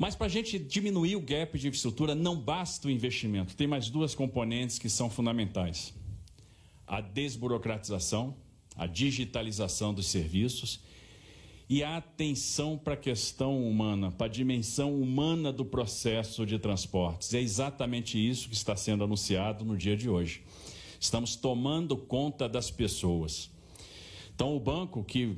Mas para a gente diminuir o gap de infraestrutura, não basta o investimento. Tem mais duas componentes que são fundamentais: a desburocratização, a digitalização dos serviços e a atenção para a questão humana, para a dimensão humana do processo de transportes. É exatamente isso que está sendo anunciado no dia de hoje. Estamos tomando conta das pessoas. Então, o banco que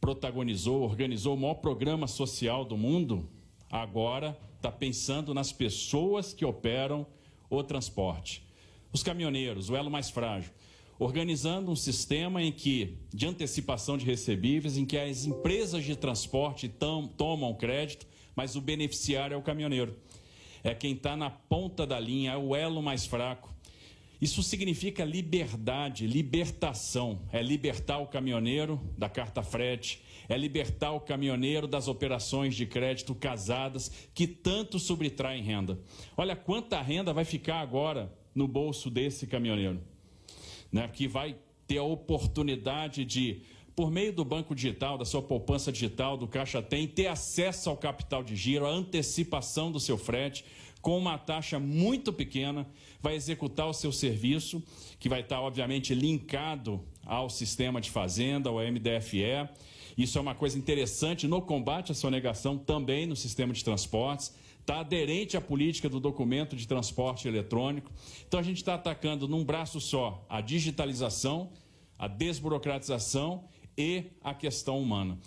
protagonizou, organizou o maior programa social do mundo, agora está pensando nas pessoas que operam o transporte. Os caminhoneiros, o elo mais frágil, organizando um sistema em que, de antecipação de recebíveis, em que as empresas de transporte tam, tomam crédito, mas o beneficiário é o caminhoneiro. É quem está na ponta da linha, é o elo mais fraco isso significa liberdade, libertação. É libertar o caminhoneiro da carta frete, é libertar o caminhoneiro das operações de crédito casadas que tanto subtraem renda. Olha quanta renda vai ficar agora no bolso desse caminhoneiro, né? que vai ter a oportunidade de por meio do banco digital, da sua poupança digital, do Caixa Tem, ter acesso ao capital de giro, a antecipação do seu frete, com uma taxa muito pequena, vai executar o seu serviço, que vai estar, obviamente, linkado ao sistema de fazenda, ao MDFE. Isso é uma coisa interessante no combate à sonegação, também no sistema de transportes. Está aderente à política do documento de transporte eletrônico. Então, a gente está atacando num braço só a digitalização, a desburocratização e a questão humana.